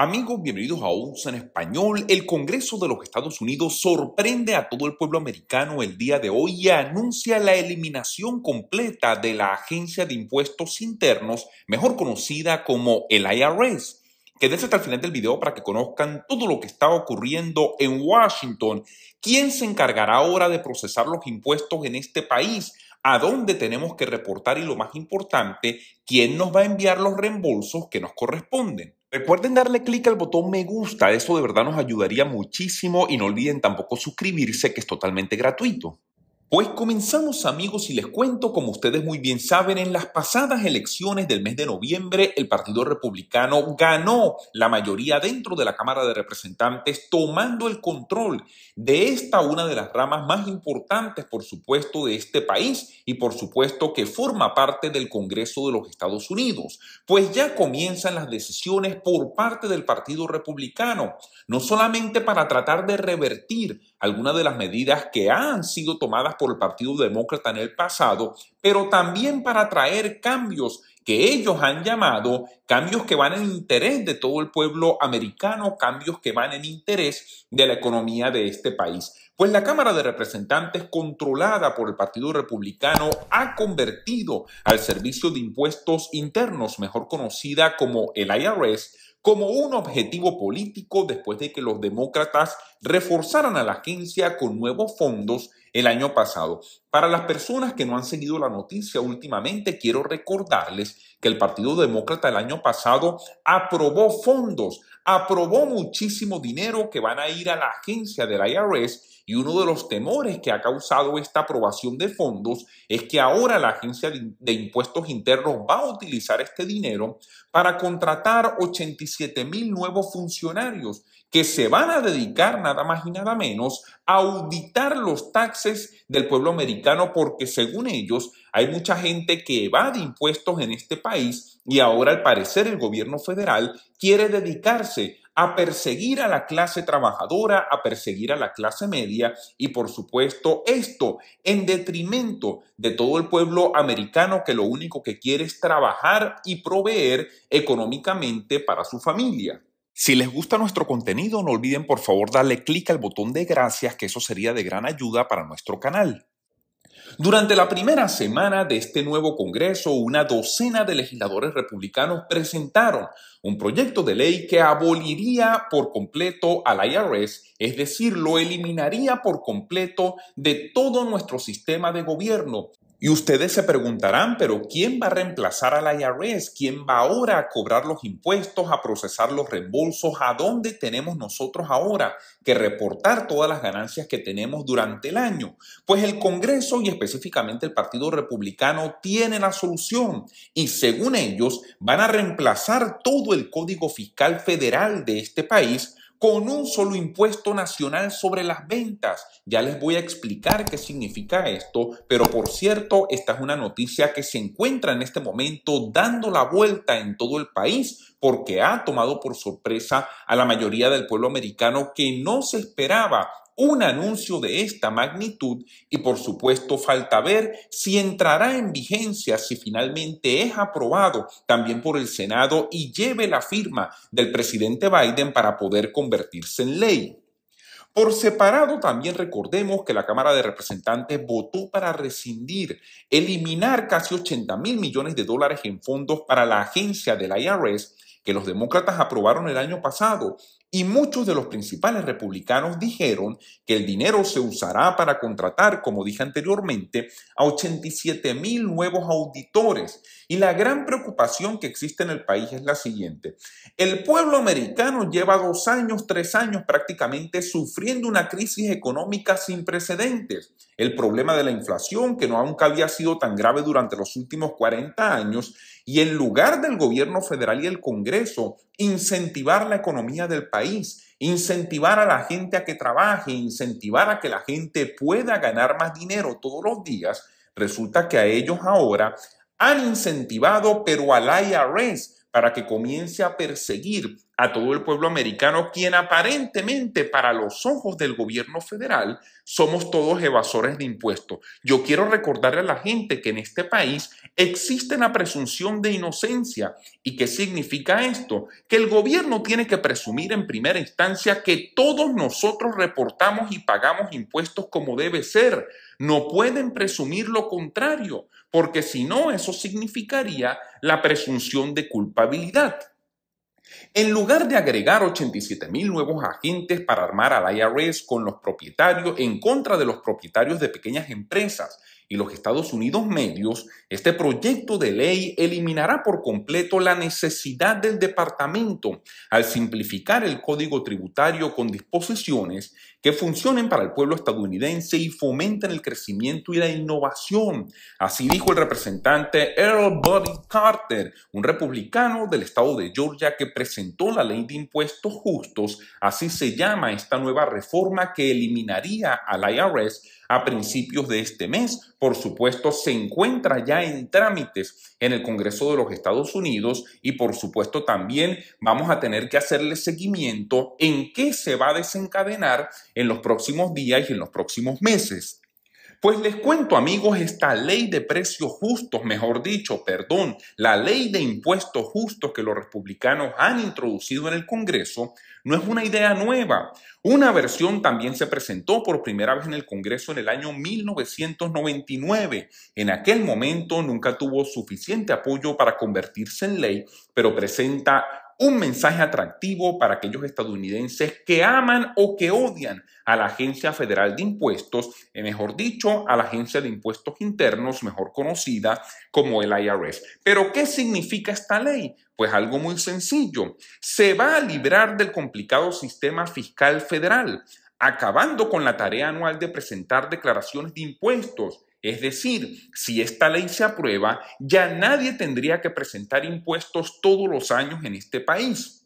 Amigos, bienvenidos a Us en español. El Congreso de los Estados Unidos sorprende a todo el pueblo americano el día de hoy y anuncia la eliminación completa de la Agencia de Impuestos Internos, mejor conocida como el IRS. Quédense hasta el final del video para que conozcan todo lo que está ocurriendo en Washington, quién se encargará ahora de procesar los impuestos en este país, a dónde tenemos que reportar y lo más importante, quién nos va a enviar los reembolsos que nos corresponden. Recuerden darle clic al botón me gusta, eso de verdad nos ayudaría muchísimo y no olviden tampoco suscribirse que es totalmente gratuito. Pues comenzamos amigos y les cuento, como ustedes muy bien saben, en las pasadas elecciones del mes de noviembre el Partido Republicano ganó la mayoría dentro de la Cámara de Representantes, tomando el control de esta una de las ramas más importantes, por supuesto, de este país y por supuesto que forma parte del Congreso de los Estados Unidos. Pues ya comienzan las decisiones por parte del Partido Republicano, no solamente para tratar de revertir algunas de las medidas que han sido tomadas por el Partido Demócrata en el pasado, pero también para traer cambios que ellos han llamado cambios que van en interés de todo el pueblo americano, cambios que van en interés de la economía de este país. Pues la Cámara de Representantes, controlada por el Partido Republicano, ha convertido al Servicio de Impuestos Internos, mejor conocida como el IRS, como un objetivo político después de que los demócratas reforzaran a la agencia con nuevos fondos el año pasado. Para las personas que no han seguido la noticia últimamente, quiero recordarles que el Partido Demócrata el año pasado aprobó fondos aprobó muchísimo dinero que van a ir a la agencia del IRS y uno de los temores que ha causado esta aprobación de fondos es que ahora la agencia de impuestos internos va a utilizar este dinero para contratar 87 mil nuevos funcionarios que se van a dedicar nada más y nada menos a auditar los taxes del pueblo americano porque según ellos hay mucha gente que evade impuestos en este país y ahora, al parecer, el gobierno federal quiere dedicarse a perseguir a la clase trabajadora, a perseguir a la clase media y, por supuesto, esto en detrimento de todo el pueblo americano que lo único que quiere es trabajar y proveer económicamente para su familia. Si les gusta nuestro contenido, no olviden por favor darle clic al botón de gracias, que eso sería de gran ayuda para nuestro canal. Durante la primera semana de este nuevo Congreso, una docena de legisladores republicanos presentaron un proyecto de ley que aboliría por completo al IRS, es decir, lo eliminaría por completo de todo nuestro sistema de gobierno y ustedes se preguntarán, pero ¿quién va a reemplazar al IRS? ¿Quién va ahora a cobrar los impuestos, a procesar los reembolsos? ¿A dónde tenemos nosotros ahora que reportar todas las ganancias que tenemos durante el año? Pues el Congreso y específicamente el Partido Republicano tienen la solución y según ellos van a reemplazar todo el código fiscal federal de este país con un solo impuesto nacional sobre las ventas. Ya les voy a explicar qué significa esto, pero por cierto, esta es una noticia que se encuentra en este momento dando la vuelta en todo el país porque ha tomado por sorpresa a la mayoría del pueblo americano que no se esperaba un anuncio de esta magnitud y por supuesto falta ver si entrará en vigencia, si finalmente es aprobado también por el Senado y lleve la firma del presidente Biden para poder convertirse en ley. Por separado, también recordemos que la Cámara de Representantes votó para rescindir, eliminar casi 80 mil millones de dólares en fondos para la agencia del IRS que los demócratas aprobaron el año pasado y muchos de los principales republicanos dijeron que el dinero se usará para contratar, como dije anteriormente, a 87 mil nuevos auditores. Y la gran preocupación que existe en el país es la siguiente. El pueblo americano lleva dos años, tres años prácticamente sufriendo una crisis económica sin precedentes. El problema de la inflación, que no nunca había sido tan grave durante los últimos 40 años, y en lugar del gobierno federal y el Congreso, incentivar la economía del país, incentivar a la gente a que trabaje, incentivar a que la gente pueda ganar más dinero todos los días, resulta que a ellos ahora han incentivado, pero al IRS para que comience a perseguir a todo el pueblo americano, quien aparentemente para los ojos del gobierno federal somos todos evasores de impuestos. Yo quiero recordarle a la gente que en este país existe la presunción de inocencia. ¿Y qué significa esto? Que el gobierno tiene que presumir en primera instancia que todos nosotros reportamos y pagamos impuestos como debe ser. No pueden presumir lo contrario, porque si no, eso significaría la presunción de culpabilidad. En lugar de agregar 87.000 mil nuevos agentes para armar al IRS con los propietarios en contra de los propietarios de pequeñas empresas y los Estados Unidos medios, este proyecto de ley eliminará por completo la necesidad del departamento al simplificar el código tributario con disposiciones que funcionen para el pueblo estadounidense y fomenten el crecimiento y la innovación. Así dijo el representante Earl Buddy Carter, un republicano del estado de Georgia que presentó la ley de impuestos justos, así se llama esta nueva reforma que eliminaría al IRS a principios de este mes. Por supuesto, se encuentra ya en trámites en el Congreso de los Estados Unidos y por supuesto también vamos a tener que hacerle seguimiento en qué se va a desencadenar en los próximos días y en los próximos meses. Pues les cuento amigos, esta ley de precios justos, mejor dicho, perdón, la ley de impuestos justos que los republicanos han introducido en el Congreso, no es una idea nueva. Una versión también se presentó por primera vez en el Congreso en el año 1999. En aquel momento nunca tuvo suficiente apoyo para convertirse en ley, pero presenta un mensaje atractivo para aquellos estadounidenses que aman o que odian a la Agencia Federal de Impuestos, eh, mejor dicho, a la Agencia de Impuestos Internos, mejor conocida como el IRS. Pero, ¿qué significa esta ley? Pues algo muy sencillo. Se va a librar del complicado sistema fiscal federal, acabando con la tarea anual de presentar declaraciones de impuestos es decir, si esta ley se aprueba, ya nadie tendría que presentar impuestos todos los años en este país.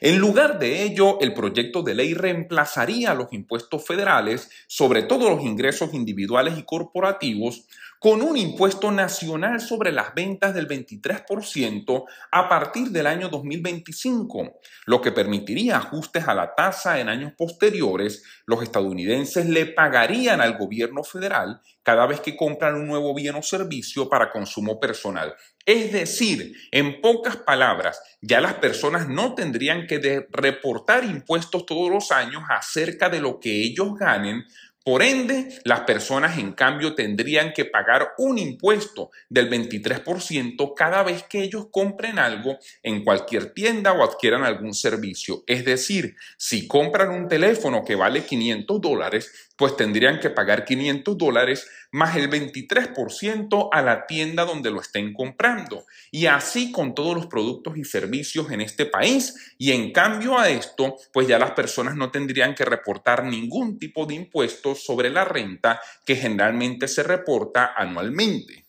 En lugar de ello, el proyecto de ley reemplazaría los impuestos federales sobre todo los ingresos individuales y corporativos con un impuesto nacional sobre las ventas del 23% a partir del año 2025, lo que permitiría ajustes a la tasa en años posteriores. Los estadounidenses le pagarían al gobierno federal cada vez que compran un nuevo bien o servicio para consumo personal. Es decir, en pocas palabras, ya las personas no tendrían que reportar impuestos todos los años acerca de lo que ellos ganen, por ende, las personas en cambio tendrían que pagar un impuesto del 23% cada vez que ellos compren algo en cualquier tienda o adquieran algún servicio. Es decir, si compran un teléfono que vale 500 dólares, pues tendrían que pagar 500 dólares más el 23% a la tienda donde lo estén comprando. Y así con todos los productos y servicios en este país. Y en cambio a esto, pues ya las personas no tendrían que reportar ningún tipo de impuesto sobre la renta que generalmente se reporta anualmente.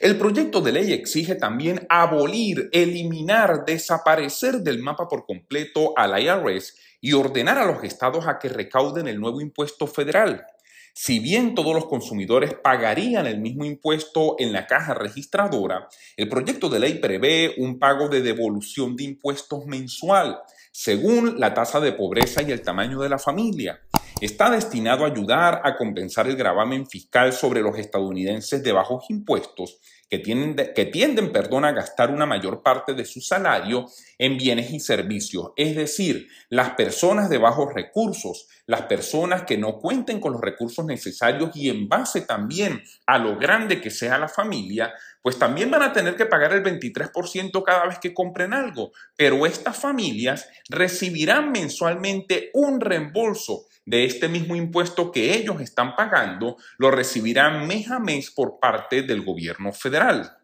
El proyecto de ley exige también abolir, eliminar, desaparecer del mapa por completo al IRS y ordenar a los estados a que recauden el nuevo impuesto federal. Si bien todos los consumidores pagarían el mismo impuesto en la caja registradora, el proyecto de ley prevé un pago de devolución de impuestos mensual, según la tasa de pobreza y el tamaño de la familia está destinado a ayudar a compensar el gravamen fiscal sobre los estadounidenses de bajos impuestos que tienden, que tienden perdón, a gastar una mayor parte de su salario en bienes y servicios, es decir, las personas de bajos recursos, las personas que no cuenten con los recursos necesarios y en base también a lo grande que sea la familia, pues también van a tener que pagar el 23% cada vez que compren algo, pero estas familias recibirán mensualmente un reembolso de este mismo impuesto que ellos están pagando lo recibirán mes a mes por parte del gobierno federal.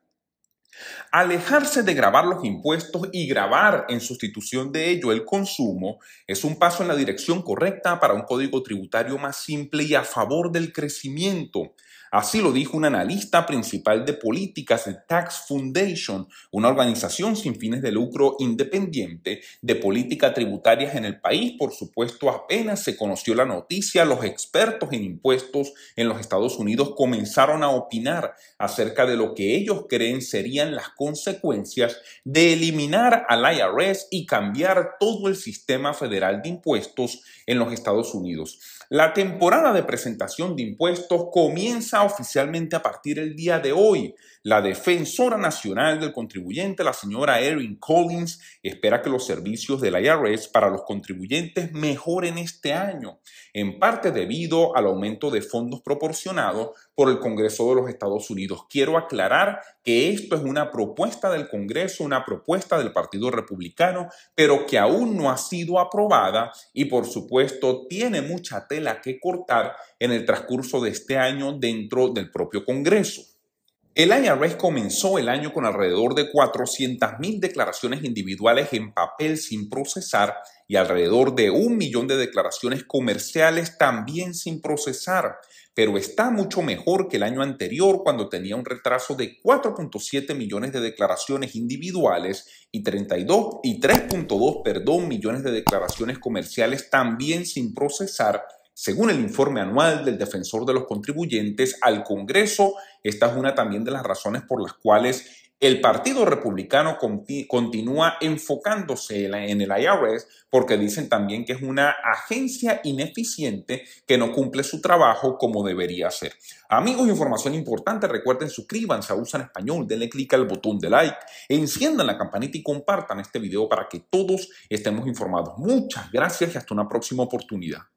Alejarse de grabar los impuestos y grabar en sustitución de ello el consumo es un paso en la dirección correcta para un código tributario más simple y a favor del crecimiento. Así lo dijo un analista principal de políticas de Tax Foundation, una organización sin fines de lucro independiente de política tributarias en el país. Por supuesto, apenas se conoció la noticia, los expertos en impuestos en los Estados Unidos comenzaron a opinar acerca de lo que ellos creen serían las consecuencias de eliminar al IRS y cambiar todo el sistema federal de impuestos en los Estados Unidos. La temporada de presentación de impuestos comienza oficialmente a partir del día de hoy la defensora nacional del contribuyente, la señora Erin Collins, espera que los servicios del IRS para los contribuyentes mejoren este año, en parte debido al aumento de fondos proporcionados por el Congreso de los Estados Unidos. Quiero aclarar que esto es una propuesta del Congreso, una propuesta del Partido Republicano, pero que aún no ha sido aprobada y por supuesto tiene mucha tela que cortar en el transcurso de este año dentro del propio Congreso. El IRS comenzó el año con alrededor de 400.000 declaraciones individuales en papel sin procesar y alrededor de un millón de declaraciones comerciales también sin procesar, pero está mucho mejor que el año anterior cuando tenía un retraso de 4.7 millones de declaraciones individuales y 32 y 3.2, perdón, millones de declaraciones comerciales también sin procesar según el informe anual del Defensor de los Contribuyentes al Congreso, esta es una también de las razones por las cuales el Partido Republicano continúa enfocándose en el IRS porque dicen también que es una agencia ineficiente que no cumple su trabajo como debería ser. Amigos, información importante, recuerden suscríbanse a Usan Español, denle clic al botón de like, enciendan la campanita y compartan este video para que todos estemos informados. Muchas gracias y hasta una próxima oportunidad.